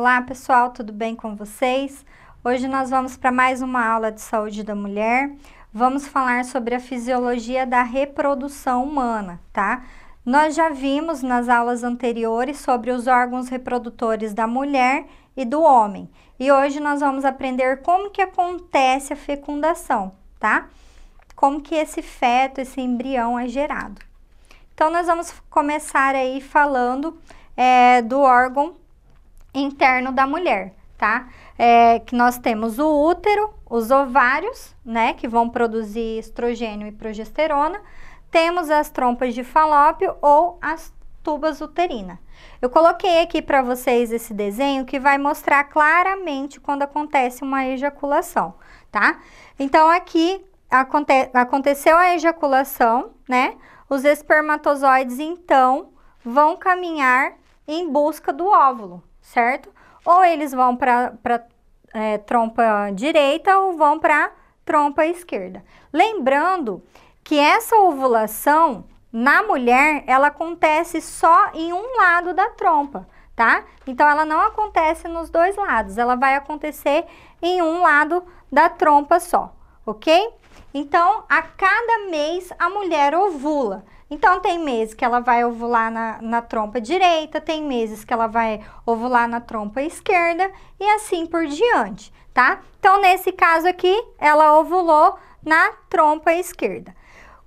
Olá pessoal, tudo bem com vocês? Hoje nós vamos para mais uma aula de saúde da mulher. Vamos falar sobre a fisiologia da reprodução humana, tá? Nós já vimos nas aulas anteriores sobre os órgãos reprodutores da mulher e do homem. E hoje nós vamos aprender como que acontece a fecundação, tá? Como que esse feto, esse embrião é gerado. Então, nós vamos começar aí falando é, do órgão interno da mulher, tá? É, que nós temos o útero, os ovários, né, que vão produzir estrogênio e progesterona, temos as trompas de falópio ou as tubas uterina. Eu coloquei aqui para vocês esse desenho que vai mostrar claramente quando acontece uma ejaculação, tá? Então, aqui aconte aconteceu a ejaculação, né? Os espermatozoides, então, vão caminhar em busca do óvulo certo? Ou eles vão para é, trompa direita ou vão para trompa esquerda. Lembrando que essa ovulação na mulher ela acontece só em um lado da trompa, tá? Então ela não acontece nos dois lados, ela vai acontecer em um lado da trompa só, ok? Então a cada mês a mulher ovula. Então, tem meses que ela vai ovular na, na trompa direita, tem meses que ela vai ovular na trompa esquerda e assim por diante, tá? Então, nesse caso aqui, ela ovulou na trompa esquerda.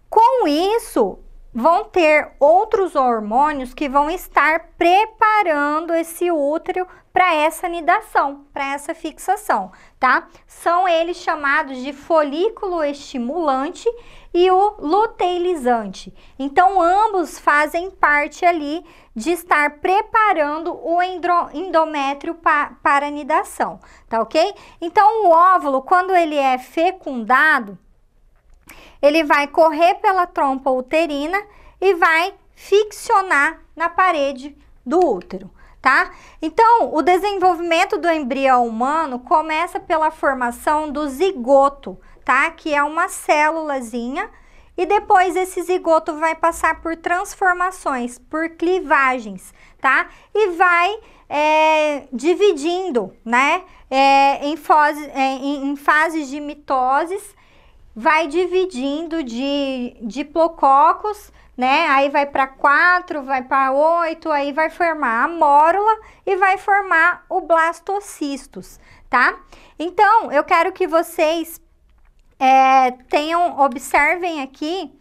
Com isso, vão ter outros hormônios que vão estar preparando esse útero para essa nidação, para essa fixação, tá? São eles chamados de folículo estimulante e o luteilizante. Então, ambos fazem parte ali de estar preparando o endométrio pa para a nidação, tá ok? Então, o óvulo, quando ele é fecundado, ele vai correr pela trompa uterina e vai ficcionar na parede do útero, tá? Então, o desenvolvimento do embrião humano começa pela formação do zigoto, tá? Que é uma célulazinha e depois esse zigoto vai passar por transformações, por clivagens, tá? E vai é, dividindo, né? É, em, fose, é, em, em fases de mitoses vai dividindo de diplococos, né? Aí vai para quatro, vai para oito, aí vai formar a mórula e vai formar o blastocistos, tá? Então, eu quero que vocês é, tenham, observem aqui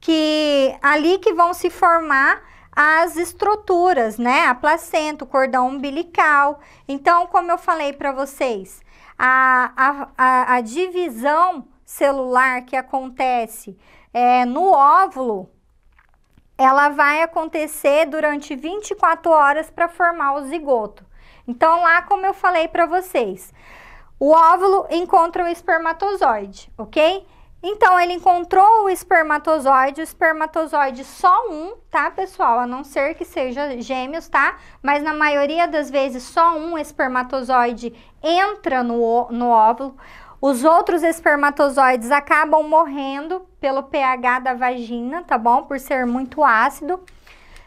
que ali que vão se formar as estruturas, né? A placenta, o cordão umbilical. Então, como eu falei para vocês, a, a, a, a divisão celular que acontece é, no óvulo, ela vai acontecer durante 24 horas para formar o zigoto. Então, lá como eu falei para vocês, o óvulo encontra o espermatozoide, ok? Então, ele encontrou o espermatozoide, o espermatozoide só um, tá, pessoal? A não ser que seja gêmeos, tá? Mas na maioria das vezes, só um espermatozoide entra no, no óvulo. Os outros espermatozoides acabam morrendo pelo pH da vagina, tá bom? Por ser muito ácido.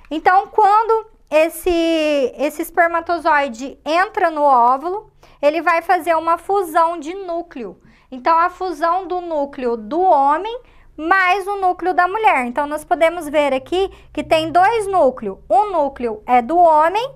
Então, quando esse, esse espermatozoide entra no óvulo, ele vai fazer uma fusão de núcleo. Então, a fusão do núcleo do homem mais o núcleo da mulher. Então, nós podemos ver aqui que tem dois núcleos. Um núcleo é do homem,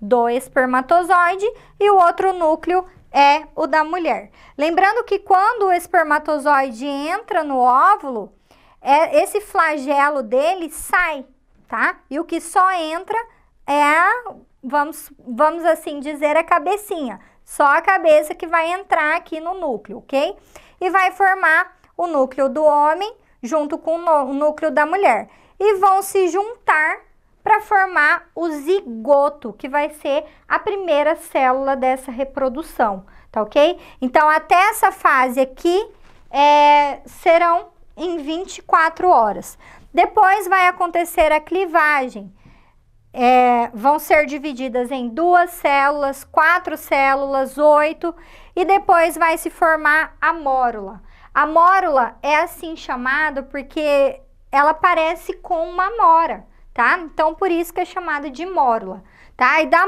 do espermatozoide, e o outro núcleo é o da mulher. Lembrando que quando o espermatozoide entra no óvulo, é, esse flagelo dele sai, tá? E o que só entra é a, vamos, vamos assim dizer, a cabecinha. Só a cabeça que vai entrar aqui no núcleo, ok? E vai formar o núcleo do homem junto com o núcleo da mulher. E vão se juntar para formar o zigoto, que vai ser a primeira célula dessa reprodução, tá ok? Então, até essa fase aqui, é, serão em 24 horas. Depois vai acontecer a clivagem. É, vão ser divididas em duas células, quatro células, oito, e depois vai se formar a mórula. A mórula é assim chamada porque ela parece com uma mora tá? Então, por isso que é chamado de mórula, tá? E da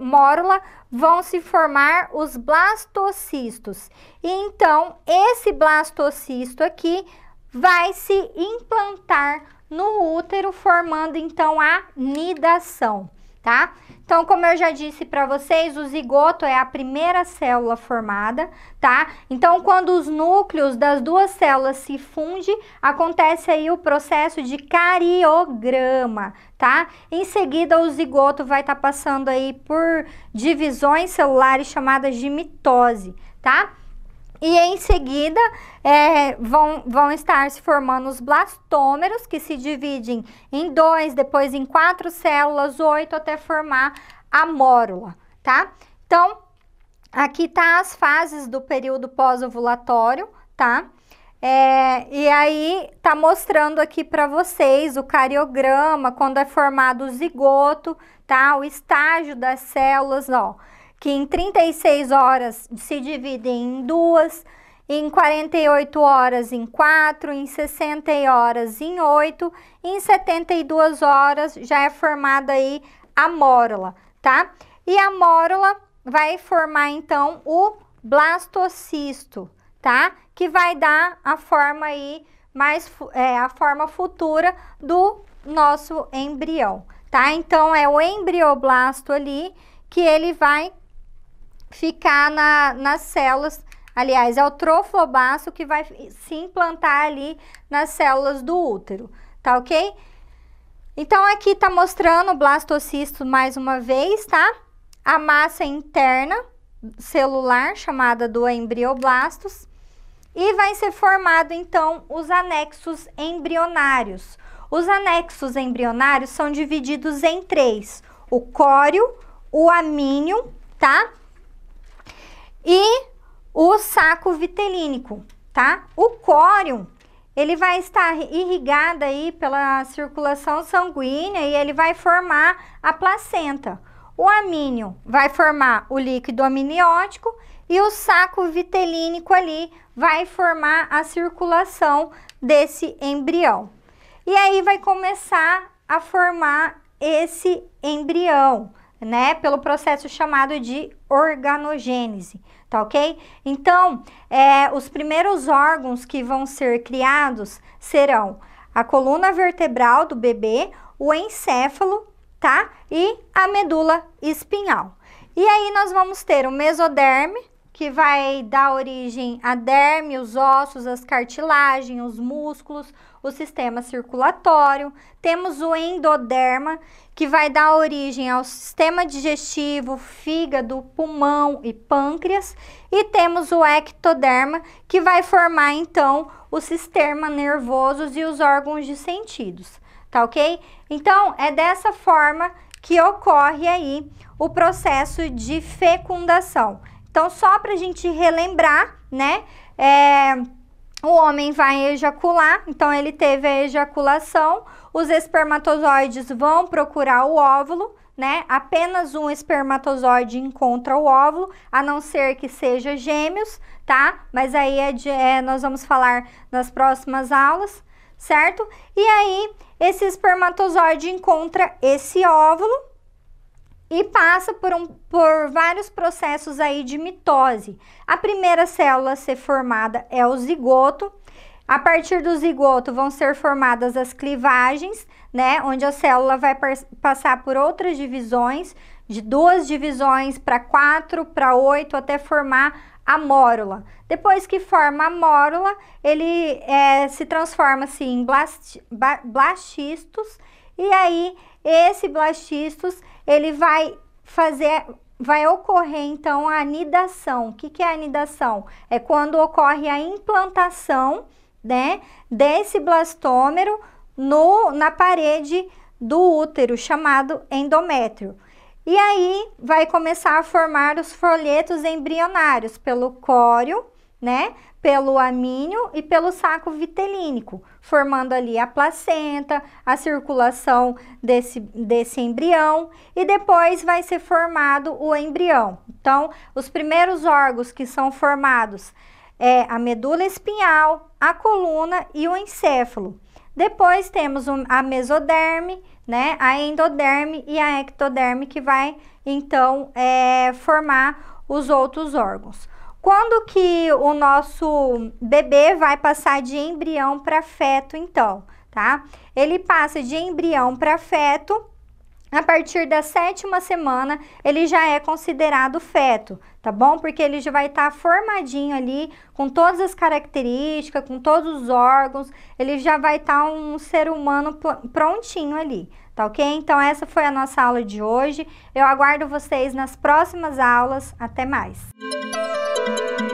mórula vão se formar os blastocistos. E então, esse blastocisto aqui vai se implantar no útero, formando então a nidação tá? Então, como eu já disse para vocês, o zigoto é a primeira célula formada, tá? Então, quando os núcleos das duas células se fundem, acontece aí o processo de cariograma, tá? Em seguida, o zigoto vai estar tá passando aí por divisões celulares chamadas de mitose, tá? E em seguida é, vão, vão estar se formando os blastômeros, que se dividem em dois, depois em quatro células, oito, até formar a mórula, tá? Então, aqui tá as fases do período pós-ovulatório, tá? É, e aí, tá mostrando aqui para vocês o cariograma, quando é formado o zigoto, tá? O estágio das células, ó que em 36 horas se dividem em duas, em 48 horas em quatro, em 60 horas em oito, em 72 horas já é formada aí a mórula, tá? E a mórula vai formar então o blastocisto, tá? Que vai dar a forma aí mais é, a forma futura do nosso embrião, tá? Então é o embrioblasto ali que ele vai ficar na, nas células. Aliás, é o trofobaço que vai se implantar ali nas células do útero, tá ok? Então, aqui tá mostrando o blastocisto mais uma vez, tá? A massa interna celular, chamada do embrioblastos, e vai ser formado, então, os anexos embrionários. Os anexos embrionários são divididos em três, o córeo, o amínio, tá? e o saco vitelínico, tá? O córeo, ele vai estar irrigado aí pela circulação sanguínea e ele vai formar a placenta. O amínio vai formar o líquido amniótico e o saco vitelínico ali vai formar a circulação desse embrião. E aí vai começar a formar esse embrião né, pelo processo chamado de organogênese, tá ok? Então, é, os primeiros órgãos que vão ser criados serão a coluna vertebral do bebê, o encéfalo, tá? E a medula espinhal. E aí nós vamos ter o mesoderme, que vai dar origem à derme, os ossos, as cartilagens, os músculos, o sistema circulatório, temos o endoderma, que vai dar origem ao sistema digestivo, fígado, pulmão e pâncreas, e temos o ectoderma, que vai formar então o sistema nervoso e os órgãos de sentidos, tá ok? Então, é dessa forma que ocorre aí o processo de fecundação. Então, só para a gente relembrar, né? É, o homem vai ejacular, então ele teve a ejaculação, os espermatozoides vão procurar o óvulo, né? Apenas um espermatozoide encontra o óvulo, a não ser que seja gêmeos, tá? Mas aí é de, é, nós vamos falar nas próximas aulas, certo? E aí, esse espermatozoide encontra esse óvulo, e passa por, um, por vários processos aí de mitose. A primeira célula a ser formada é o zigoto. A partir do zigoto vão ser formadas as clivagens, né, onde a célula vai passar por outras divisões, de duas divisões para quatro, para oito, até formar a mórula. Depois que forma a mórula, ele é, se transforma-se assim, em blast, blastistos, e aí esse blastistos ele vai fazer vai ocorrer então a anidação. O que, que é a anidação? É quando ocorre a implantação né, desse blastômero no, na parede do útero, chamado endométrio. E aí vai começar a formar os folhetos embrionários pelo córeo, né? pelo amínio e pelo saco vitelínico, formando ali a placenta, a circulação desse, desse embrião e depois vai ser formado o embrião. Então, os primeiros órgãos que são formados é a medula espinhal, a coluna e o encéfalo. Depois temos a mesoderme, né, a endoderme e a ectoderme que vai então é, formar os outros órgãos. Quando que o nosso bebê vai passar de embrião para feto, então, tá? Ele passa de embrião para feto a partir da sétima semana, ele já é considerado feto, tá bom? Porque ele já vai estar tá formadinho ali, com todas as características, com todos os órgãos, ele já vai estar tá um ser humano prontinho ali, tá ok? Então, essa foi a nossa aula de hoje. Eu aguardo vocês nas próximas aulas. Até mais! Música